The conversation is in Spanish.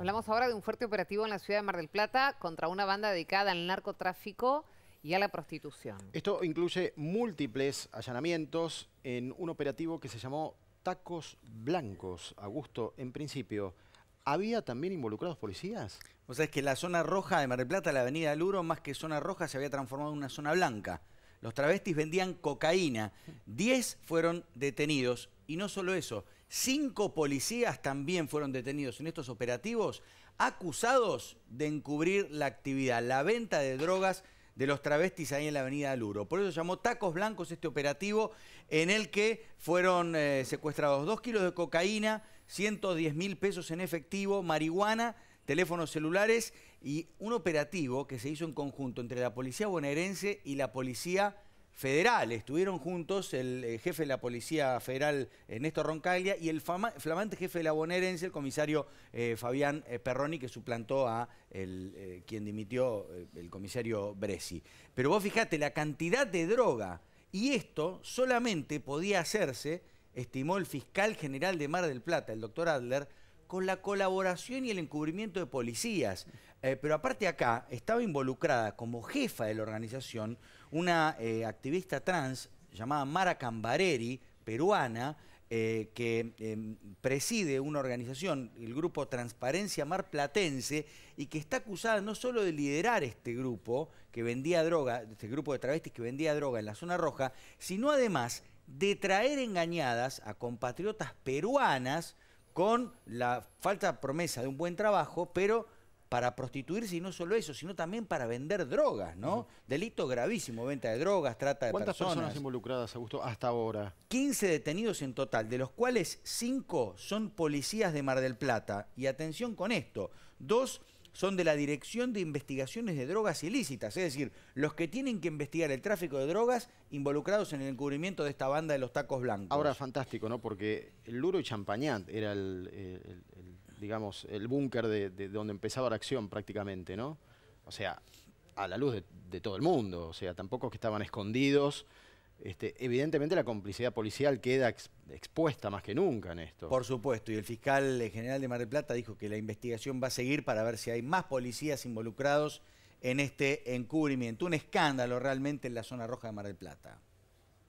Hablamos ahora de un fuerte operativo en la ciudad de Mar del Plata contra una banda dedicada al narcotráfico y a la prostitución. Esto incluye múltiples allanamientos en un operativo que se llamó Tacos Blancos. Augusto, en principio, ¿había también involucrados policías? O sea, es que la zona roja de Mar del Plata, la avenida Luro, más que zona roja, se había transformado en una zona blanca. Los travestis vendían cocaína. Diez fueron detenidos. Y no solo eso, Cinco policías también fueron detenidos en estos operativos acusados de encubrir la actividad, la venta de drogas de los travestis ahí en la avenida Luro. Por eso llamó Tacos Blancos este operativo en el que fueron eh, secuestrados dos kilos de cocaína, 110 mil pesos en efectivo, marihuana, teléfonos celulares y un operativo que se hizo en conjunto entre la policía bonaerense y la policía federal. Estuvieron juntos el eh, jefe de la Policía Federal, eh, Néstor Roncaglia, y el flamante jefe de la bonaerense, el comisario eh, Fabián Perroni, que suplantó a el, quien dimitió, el comisario Bresi. Pero vos fijate, la cantidad de droga, y esto solamente podía hacerse estimó el fiscal general de Mar del Plata, el doctor Adler, con la colaboración y el encubrimiento de policías. Eh, pero aparte acá estaba involucrada como jefa de la organización una eh, activista trans llamada Mara Cambareri, peruana, eh, que em, preside una organización, el grupo Transparencia Mar Platense, y que está acusada no solo de liderar este grupo que vendía droga, este grupo de travestis que vendía droga en la zona roja, sino además de traer engañadas a compatriotas peruanas con la falta promesa de un buen trabajo, pero para prostituirse y no solo eso, sino también para vender drogas, ¿no? Delito gravísimo, venta de drogas, trata de ¿Cuántas personas. involucradas, Augusto, hasta ahora? 15 detenidos en total, de los cuales 5 son policías de Mar del Plata. Y atención con esto, dos son de la Dirección de Investigaciones de Drogas Ilícitas, es decir, los que tienen que investigar el tráfico de drogas involucrados en el encubrimiento de esta banda de los tacos blancos. Ahora, fantástico, ¿no? Porque el Luro y Champañat era el, digamos, el búnker de, donde empezaba la acción prácticamente, ¿no? O sea, a la luz de, todo el mundo, o sea, tampoco que estaban escondidos este, evidentemente la complicidad policial queda expuesta más que nunca en esto. Por supuesto, y el fiscal general de Mar del Plata dijo que la investigación va a seguir para ver si hay más policías involucrados en este encubrimiento. Un escándalo realmente en la zona roja de Mar del Plata.